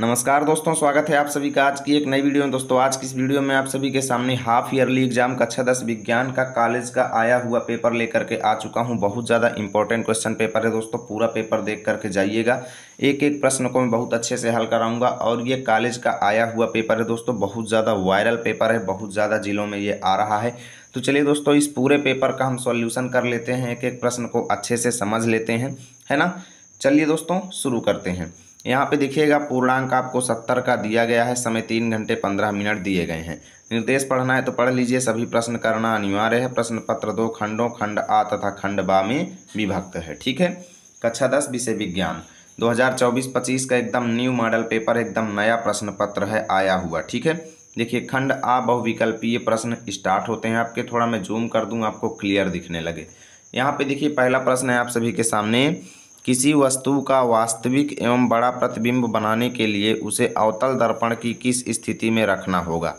नमस्कार दोस्तों स्वागत है आप सभी का आज की एक नई वीडियो में दोस्तों आज की इस वीडियो में आप सभी के सामने हाफ ईयरली एग्जाम कक्षा दस विज्ञान का कॉलेज का आया हुआ पेपर लेकर के आ चुका हूं बहुत ज़्यादा इंपॉर्टेंट क्वेश्चन पेपर है दोस्तों पूरा पेपर देख करके जाइएगा एक एक प्रश्न को मैं बहुत अच्छे से हल कराऊंगा और ये कॉलेज का आया हुआ पेपर है दोस्तों बहुत ज़्यादा वायरल पेपर है बहुत ज़्यादा जिलों में ये आ रहा है तो चलिए दोस्तों इस पूरे पेपर का हम सॉल्यूशन कर लेते हैं एक एक प्रश्न को अच्छे से समझ लेते हैं है ना चलिए दोस्तों शुरू करते हैं यहाँ पे देखिएगा पूर्णांक आपको सत्तर का दिया गया है समय तीन घंटे पंद्रह मिनट दिए गए हैं निर्देश पढ़ना है तो पढ़ लीजिए सभी प्रश्न करना अनिवार्य है प्रश्न पत्र दो खंडों खंड आ तथा खंड बा में विभक्त है ठीक है कक्षा दस विषय विज्ञान 2024-25 का एकदम न्यू मॉडल पेपर एकदम नया प्रश्न पत्र है आया हुआ ठीक है देखिए खंड आ बहुविकल्पीय प्रश्न स्टार्ट होते हैं आपके थोड़ा मैं जूम कर दूँ आपको क्लियर दिखने लगे यहाँ पे देखिए पहला प्रश्न है आप सभी के सामने किसी वस्तु का वास्तविक एवं बड़ा प्रतिबिंब बनाने के लिए उसे अवतल दर्पण की किस स्थिति में रखना होगा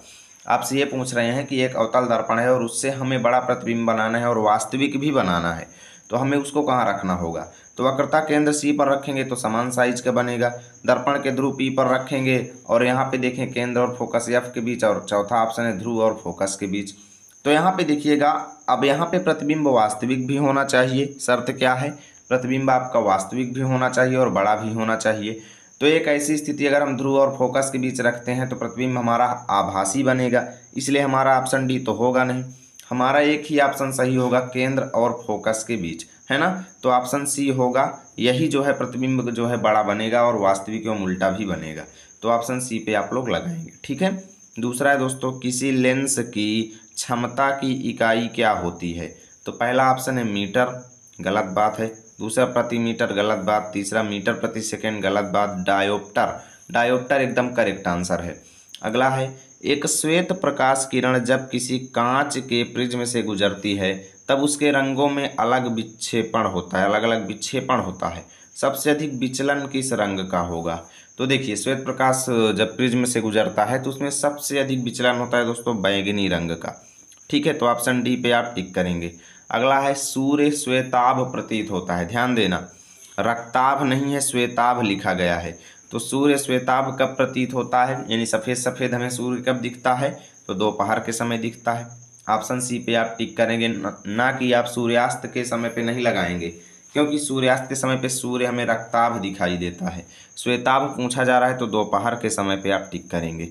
आपसे ये पूछ रहे हैं कि एक अवतल दर्पण है और उससे हमें बड़ा प्रतिबिंब बनाना है और वास्तविक भी बनाना है तो हमें उसको कहाँ रखना होगा तो वक्रता केंद्र सी पर रखेंगे तो समान साइज का बनेगा दर्पण के ध्रुव पी पर रखेंगे और यहाँ पे देखें केंद्र और फोकस एफ के बीच और चौथा ऑप्शन है ध्रुव और फोकस के बीच तो यहाँ पे देखिएगा अब यहाँ पे प्रतिबिंब वास्तविक भी होना चाहिए शर्त क्या है प्रतिबिंब आपका वास्तविक भी होना चाहिए और बड़ा भी होना चाहिए तो एक ऐसी स्थिति अगर हम ध्रुव और फोकस के बीच रखते हैं तो प्रतिबिंब हमारा आभासी बनेगा इसलिए हमारा ऑप्शन डी तो होगा नहीं हमारा एक ही ऑप्शन सही होगा केंद्र और फोकस के बीच है ना तो ऑप्शन सी होगा यही जो है प्रतिबिंब जो है बड़ा बनेगा और वास्तविक एवं उल्टा भी बनेगा तो ऑप्शन सी पे आप लोग लगाएंगे ठीक है दूसरा है दोस्तों किसी लेंस की क्षमता की इकाई क्या होती है तो पहला ऑप्शन है मीटर गलत बात है दूसरा प्रति मीटर गलत बात तीसरा मीटर प्रति सेकेंड गलत बात डायोप्टर डायोप्टर एकदम करेक्ट आंसर है अगला है एक श्वेत प्रकाश किरण जब किसी कांच के प्रिज्म से गुजरती है तब उसके रंगों में अलग विक्षेपण होता है अलग अलग विक्षेपण होता है सबसे अधिक विचलन किस रंग का होगा तो देखिए श्वेत प्रकाश जब प्रिज्म से गुजरता है तो उसमें सबसे अधिक विचलन होता है दोस्तों बैंगनी रंग का ठीक है तो ऑप्शन डी पे आप टिक करेंगे अगला है सूर्य श्वेताभ प्रतीत होता है ध्यान देना रक्ताभ नहीं है श्वेताभ लिखा गया है तो सूर्य श्वेताभ कब प्रतीत होता है यानी सफ़ेद सफ़ेद हमें सूर्य कब दिखता है तो दोपहर के समय दिखता है ऑप्शन सी पे आप टिक करेंगे ना कि आप सूर्यास्त के समय पे नहीं लगाएंगे क्योंकि सूर्यास्त के समय पे सूर्य हमें रक्ताभ दिखाई देता है श्वेताभ पूछा जा रहा है तो दोपहर के समय पे आप टिक करेंगे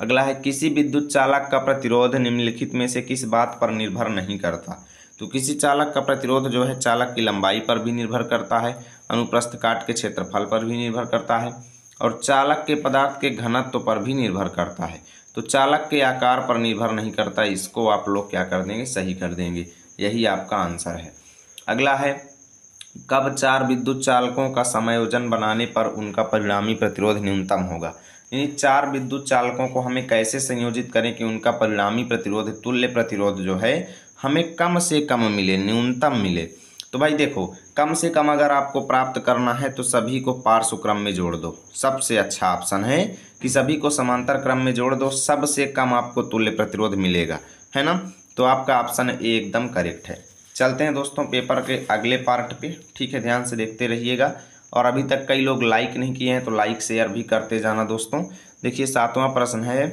अगला है किसी विद्युत चालक का प्रतिरोध निम्नलिखित में से किस बात पर निर्भर नहीं करता तो किसी चालक का प्रतिरोध जो है चालक की लंबाई पर भी निर्भर करता है अनुप्रस्थ काट के क्षेत्रफल पर भी निर्भर करता है और चालक के पदार्थ के घनत्व पर भी निर्भर करता है तो चालक के आकार पर निर्भर नहीं करता इसको आप लोग क्या कर देंगे सही कर देंगे यही आपका आंसर है अगला है कब चार विद्युत चालकों का समायोजन बनाने पर उनका परिणामी प्रतिरोध न्यूनतम होगा यानी चार विद्युत चालकों को हमें कैसे संयोजित करें कि उनका परिणामी प्रतिरोध तुल्य प्रतिरोध जो है हमें कम से कम मिले न्यूनतम मिले तो भाई देखो कम से कम अगर आपको प्राप्त करना है तो सभी को पार्श्व क्रम में जोड़ दो सबसे अच्छा ऑप्शन है कि सभी को समांतर क्रम में जोड़ दो सबसे कम आपको तुल्य प्रतिरोध मिलेगा है ना तो आपका ऑप्शन एकदम करेक्ट है चलते हैं दोस्तों पेपर के अगले पार्ट पे ठीक है ध्यान से देखते रहिएगा और अभी तक कई लोग लाइक नहीं किए हैं तो लाइक शेयर भी करते जाना दोस्तों देखिए सातवां प्रश्न है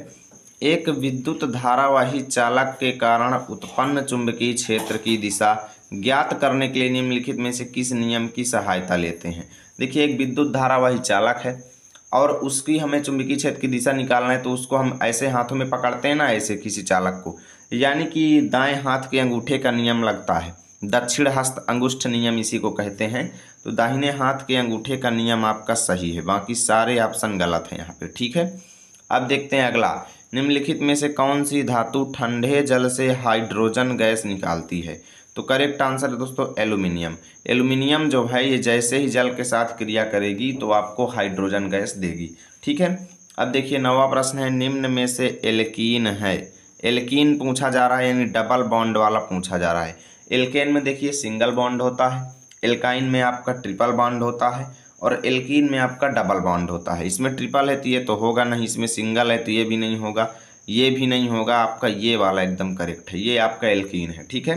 एक विद्युत धारावाही चालक के कारण उत्पन्न चुंबकीय क्षेत्र की दिशा ज्ञात करने के लिए निम्नलिखित में से किस नियम की सहायता लेते हैं देखिए एक विद्युत धारावाही चालक है और उसकी हमें चुंबकीय क्षेत्र की दिशा निकालना है तो उसको हम ऐसे हाथों में पकड़ते हैं ना ऐसे किसी चालक को यानी कि दाएं हाथ के अंगूठे का नियम लगता है दक्षिण हस्त अंगुष्ठ नियम इसी को कहते हैं तो दाहिने हाथ के अंगूठे का नियम आपका सही है बाकी सारे ऑप्शन गलत हैं यहाँ पे ठीक है अब देखते हैं अगला निम्नलिखित में से कौन सी धातु ठंडे जल से हाइड्रोजन गैस निकालती है तो करेक्ट आंसर है दोस्तों एल्यूमिनियम एल्यूमिनियम जो है ये जैसे ही जल के साथ क्रिया करेगी तो आपको हाइड्रोजन गैस देगी ठीक है अब देखिए नवा प्रश्न है निम्न में से एल्कीन है एल्कीन पूछा जा रहा है यानी डबल बॉन्ड वाला पूछा जा रहा है एल्केन में देखिए सिंगल बॉन्ड होता है एल्काइन में आपका ट्रिपल बॉन्ड होता है और एल्किन में आपका डबल बॉन्ड होता है इसमें ट्रिपल है तो ये तो होगा नहीं इसमें सिंगल है तो ये भी नहीं होगा ये भी नहीं होगा आपका ये वाला एकदम करेक्ट है ये आपका एल्किन है ठीक है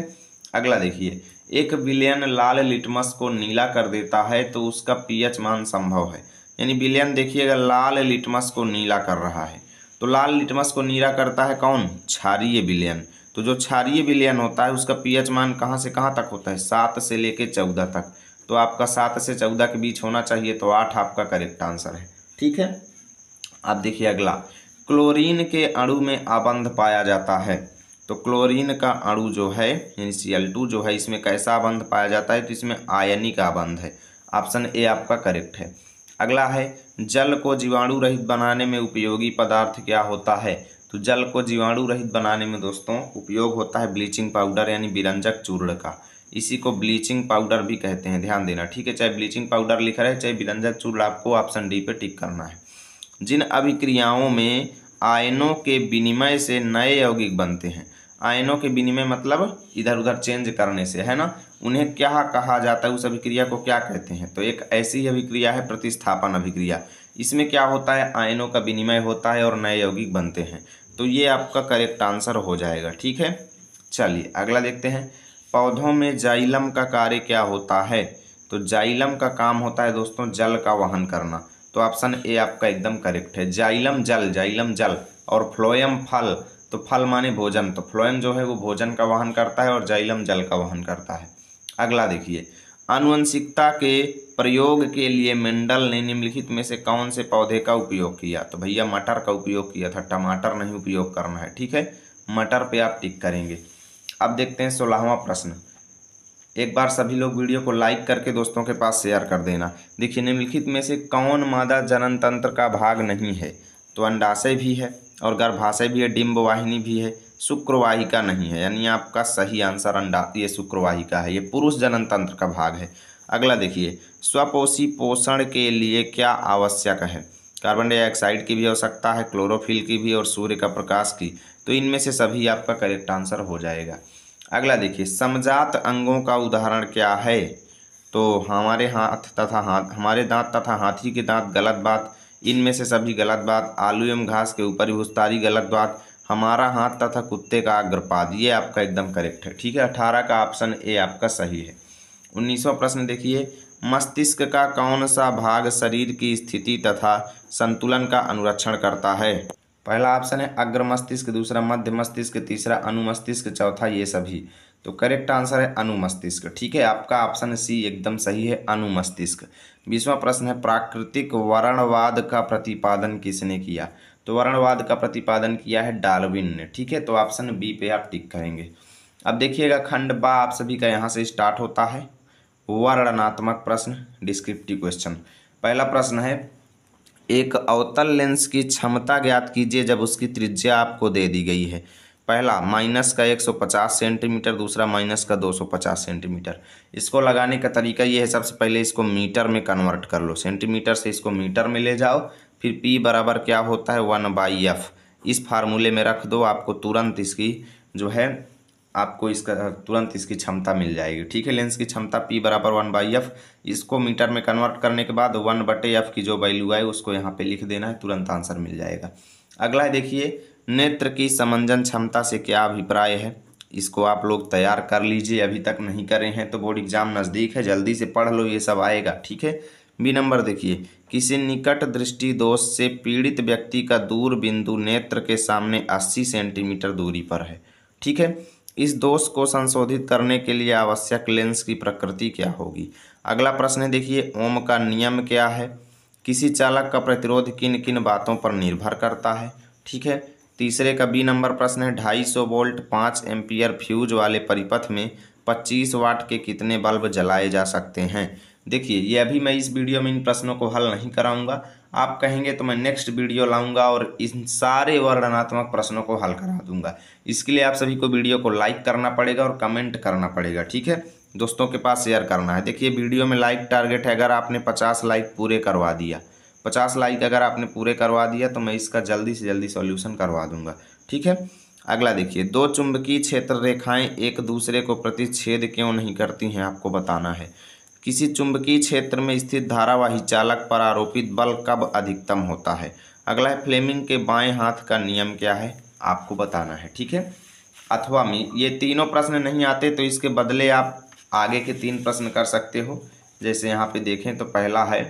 अगला देखिए एक विलयन लाल लिटमस को नीला कर देता है तो उसका पीएच मान संभव है यानी विलयन देखिएगा लाल लिटमस को नीला कर रहा है तो लाल लिटमस को नीला करता है कौन छारीय विलयन तो जो छारीय विलयन होता है उसका पीएच मान कहाँ से कहाँ तक होता है सात से लेकर चौदह तक तो आपका सात से चौदह के बीच होना चाहिए तो आठ आपका करेक्ट आंसर है ठीक है आप देखिए अगला क्लोरीन के अणु में आबंध पाया जाता है तो क्लोरीन का अणु जो है यानी सी एल टू जो है इसमें कैसा आबंध पाया जाता है तो इसमें आयनी का आबंध है ऑप्शन ए आपका करेक्ट है अगला है जल को जीवाणु रहित बनाने में उपयोगी पदार्थ क्या होता है तो जल को जीवाणु रहित बनाने में दोस्तों उपयोग होता है ब्लीचिंग पाउडर यानी बिरंजक चूर्ण का इसी को ब्लीचिंग पाउडर भी कहते हैं ध्यान देना ठीक है चाहे ब्लीचिंग पाउडर लिखा रहे चाहे विरंजक चूर्ण आपको ऑप्शन डी पे टिक करना है जिन अभिक्रियाओं में आयनों के विनिमय से नए यौगिक बनते हैं आयनों के विनिमय मतलब इधर उधर चेंज करने से है ना उन्हें क्या कहा जाता है उस अभिक्रिया को क्या कहते हैं तो एक ऐसी अभिक्रिया है प्रतिस्थापन अभिक्रिया इसमें क्या होता है आयनों का विनिमय होता है और नए यौगिक बनते हैं तो ये आपका करेक्ट आंसर हो जाएगा ठीक है चलिए अगला देखते हैं पौधों में जाइलम का कार्य क्या होता है तो जाइलम का काम होता है दोस्तों जल का वहन करना तो ऑप्शन ए आपका एकदम करेक्ट है जाइलम जल जाइलम जल और फ्लोयम फल तो फल माने भोजन तो फ्लोयम जो है वो भोजन का वहन करता है और जाइलम जल का वहन करता है अगला देखिए अनुवंशिकता के प्रयोग के लिए मेंडल ने निम्नलिखित में से कौन से पौधे का उपयोग किया तो भैया मटर का उपयोग किया था टमाटर नहीं उपयोग करना है ठीक है मटर पे आप टिक करेंगे अब देखते हैं सोलहवा प्रश्न एक बार सभी लोग वीडियो को लाइक करके दोस्तों के पास शेयर कर देना देखिए निम्नलिखित में से कौन मादा जनन तंत्र का भाग नहीं है तो अंडाशय भी है और गर्भाशय भी है डिम्बवाहिनी भी है शुक्रवाहिका नहीं है यानी आपका सही आंसर अंडा ये शुक्रवाहिका है ये पुरुष जनन तंत्र का भाग है अगला देखिए स्वपोषी पोषण के लिए क्या आवश्यक है कार्बन डाइऑक्साइड की भी आवश्यकता है क्लोरोफिल की भी और सूर्य का प्रकाश की तो इनमें से सभी आपका करेक्ट आंसर हो जाएगा अगला देखिए समजात अंगों का उदाहरण क्या है तो हमारे हाथ तथा हाथ हमारे दांत तथा हाथी के दांत गलत बात इनमें से सभी गलत बात आलू एवं घास के ऊपर भुस्तारी गलत बात हमारा हाथ तथा कुत्ते का अग्रपात ये आपका एकदम करेक्ट है ठीक है अठारह का ऑप्शन ए आपका सही है उन्नीसवा प्रश्न देखिए मस्तिष्क का कौन सा भाग शरीर की स्थिति तथा संतुलन का अनुरक्षण करता है पहला ऑप्शन है अग्र मस्तिष्क दूसरा मध्य मस्तिष्क तीसरा अनुमस्तिष्क चौथा ये सभी तो करेक्ट आंसर है अनुमस्तिष्क ठीक है आपका ऑप्शन सी एकदम सही है अनुमस्तिष्क बीसवा प्रश्न है प्राकृतिक वर्णवाद का प्रतिपादन किसने किया तो वर्णवाद का प्रतिपादन किया है डार्विन ने ठीक है तो ऑप्शन बी पे आप टिक करेंगे अब देखिएगा खंड बा आप सभी का यहाँ से स्टार्ट होता है वर्णनात्मक प्रश्न डिस्क्रिप्टिव क्वेश्चन पहला प्रश्न है एक अवतल लेंस की क्षमता ज्ञात कीजिए जब उसकी त्रिज्या आपको दे दी गई है पहला माइनस का 150 सेंटीमीटर दूसरा माइनस का 250 सेंटीमीटर इसको लगाने का तरीका ये है सबसे पहले इसको मीटर में कन्वर्ट कर लो सेंटीमीटर से इसको मीटर में ले जाओ फिर पी बराबर क्या होता है वन बाई एफ इस फार्मूले में रख दो आपको तुरंत इसकी जो है आपको इसका तुरंत इसकी क्षमता मिल जाएगी ठीक है लेंस की क्षमता पी बराबर वन बाई एफ इसको मीटर में कन्वर्ट करने के बाद वन बटे एफ की जो वैल्यू है उसको यहाँ पे लिख देना है तुरंत आंसर मिल जाएगा अगला है देखिए नेत्र की समंजन क्षमता से क्या अभिप्राय है इसको आप लोग तैयार कर लीजिए अभी तक नहीं करे हैं तो बोर्ड एग्जाम नज़दीक है जल्दी से पढ़ लो ये सब आएगा ठीक है बी नंबर देखिए किसी निकट दृष्टि दोष से पीड़ित व्यक्ति का दूर बिंदु नेत्र के सामने अस्सी सेंटीमीटर दूरी पर है ठीक है इस दोष को संशोधित करने के लिए आवश्यक लेंस की प्रकृति क्या होगी अगला प्रश्न है देखिए ओम का नियम क्या है किसी चालक का प्रतिरोध किन किन बातों पर निर्भर करता है ठीक है तीसरे का बी नंबर प्रश्न है ढाई सौ वोल्ट पाँच एम्पियर फ्यूज वाले परिपथ में पच्चीस वाट के कितने बल्ब जलाए जा सकते हैं देखिए ये अभी मैं इस वीडियो में इन प्रश्नों को हल नहीं कराऊंगा आप कहेंगे तो मैं नेक्स्ट वीडियो लाऊंगा और इन सारे वर्णनात्मक प्रश्नों को हल करा दूंगा इसके लिए आप सभी को वीडियो को लाइक करना पड़ेगा और कमेंट करना पड़ेगा ठीक है दोस्तों के पास शेयर करना है देखिए वीडियो में लाइक टारगेट है अगर आपने पचास लाइक पूरे करवा दिया पचास लाइक अगर आपने पूरे करवा दिया तो मैं इसका जल्दी से जल्दी सॉल्यूशन करवा दूंगा ठीक है अगला देखिए दो चुंबकीय क्षेत्र रेखाएं एक दूसरे को प्रतिच्छेद क्यों नहीं करती हैं आपको बताना है किसी चुंबकीय क्षेत्र में स्थित धारावाही चालक पर आरोपित बल कब अधिकतम होता है अगला है फ्लेमिंग के बाएं हाथ का नियम क्या है आपको बताना है ठीक है अथवा में ये तीनों प्रश्न नहीं आते तो इसके बदले आप आगे के तीन प्रश्न कर सकते हो जैसे यहाँ पे देखें तो पहला है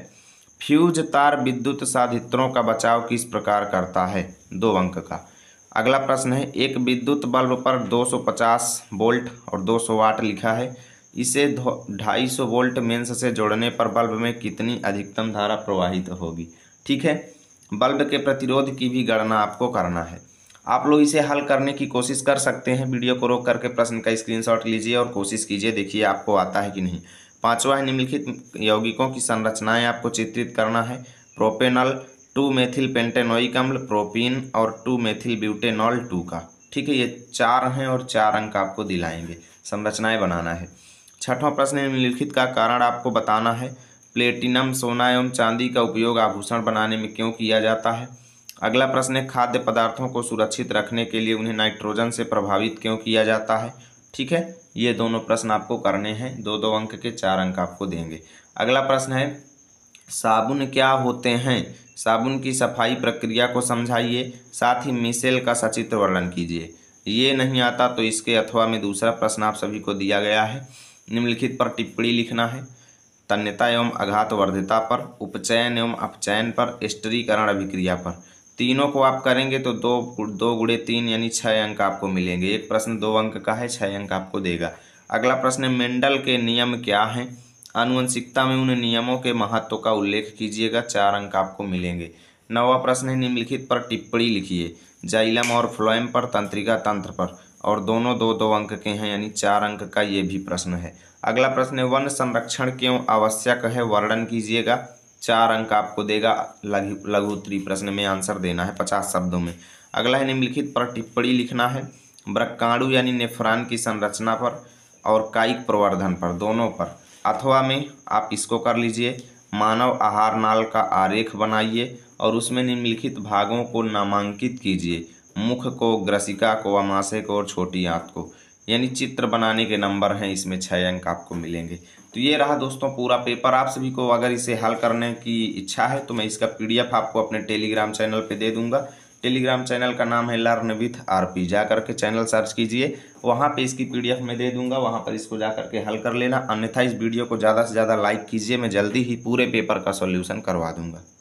फ्यूज तार विद्युत साधित्रों का बचाव किस प्रकार करता है दो अंक का अगला प्रश्न है एक विद्युत बल्ब पर 250 वोल्ट और 200 वाट लिखा है इसे ढाई सौ वोल्ट मेंस से जोड़ने पर बल्ब में कितनी अधिकतम धारा प्रवाहित होगी ठीक है बल्ब के प्रतिरोध की भी गणना आपको करना है आप लोग इसे हल करने की कोशिश कर सकते हैं वीडियो को रोक करके प्रश्न का स्क्रीनशॉट लीजिए और कोशिश कीजिए देखिए आपको आता है कि नहीं पांचवा है निम्नलिखित यौगिकों की संरचनाएं आपको चित्रित करना है प्रोपेनल टू मेथिल पेंटेनोइक अम्ल प्रोपीन और टू मेथिल ब्यूटेनॉल टू का ठीक है ये चार हैं और चार अंक आपको दिलाएंगे संरचनाएं बनाना है छठवां प्रश्न निम्नलिखित का कारण आपको बताना है प्लेटिनम सोना एवं चांदी का उपयोग आभूषण बनाने में क्यों किया जाता है अगला प्रश्न है खाद्य पदार्थों को सुरक्षित रखने के लिए उन्हें नाइट्रोजन से प्रभावित क्यों किया जाता है ठीक है ये दोनों प्रश्न आपको करने हैं दो दो अंक के चार अंक आपको देंगे अगला प्रश्न है साबुन क्या होते हैं साबुन की सफाई प्रक्रिया को समझाइए साथ ही मिसेल का सचित्र वर्णन कीजिए ये नहीं आता तो इसके अथवा में दूसरा प्रश्न आप सभी को दिया गया है निम्नलिखित पर टिप्पणी लिखना है तन्यता एवं आघात वर्धिता पर उपचयन एवं अपचयन पर स्त्रीकरण अभिक्रिया पर तीनों को आप करेंगे तो दो दो गुड़े तीन यानी छः अंक आपको मिलेंगे एक प्रश्न दो अंक का है छः अंक आपको देगा अगला प्रश्न मेंडल के नियम क्या हैं आनुवंशिकता में उन नियमों के महत्व का उल्लेख कीजिएगा चार अंक आपको मिलेंगे नवा प्रश्न है निम्नलिखित पर टिप्पणी लिखिए जाइलम और फ्लोएम पर तंत्रिका तंत्र पर और दोनों दो दो अंक के हैं यानी चार अंक का ये भी प्रश्न है अगला प्रश्न है वन संरक्षण क्यों आवश्यक है वर्णन कीजिएगा चार अंक आपको देगा लघु उत्तरी प्रश्न में आंसर देना है पचास शब्दों में अगला है निम्नलिखित पर टिप्पणी लिखना है ब्रकाणु यानी नेफरान की संरचना पर और कायिक प्रवर्धन पर दोनों पर अथवा में आप इसको कर लीजिए मानव आहार नाल का आरेख बनाइए और उसमें निम्नलिखित भागों को नामांकित कीजिए मुख को ग्रसिका को अमाशय को और छोटी आँत को यानी चित्र बनाने के नंबर हैं इसमें छः अंक आपको मिलेंगे तो ये रहा दोस्तों पूरा पेपर आप सभी को अगर इसे हल करने की इच्छा है तो मैं इसका पीडीएफ आपको अपने टेलीग्राम चैनल पे दे दूंगा टेलीग्राम चैनल का नाम है लर्न विथ आर पी जा करके चैनल सर्च कीजिए वहाँ पे इसकी पीडीएफ मैं दे दूंगा वहाँ पर इसको जा करके हल कर लेना अन्यथा इस वीडियो को ज़्यादा से ज़्यादा लाइक कीजिए मैं जल्दी ही पूरे पेपर का सोल्यूशन करवा दूंगा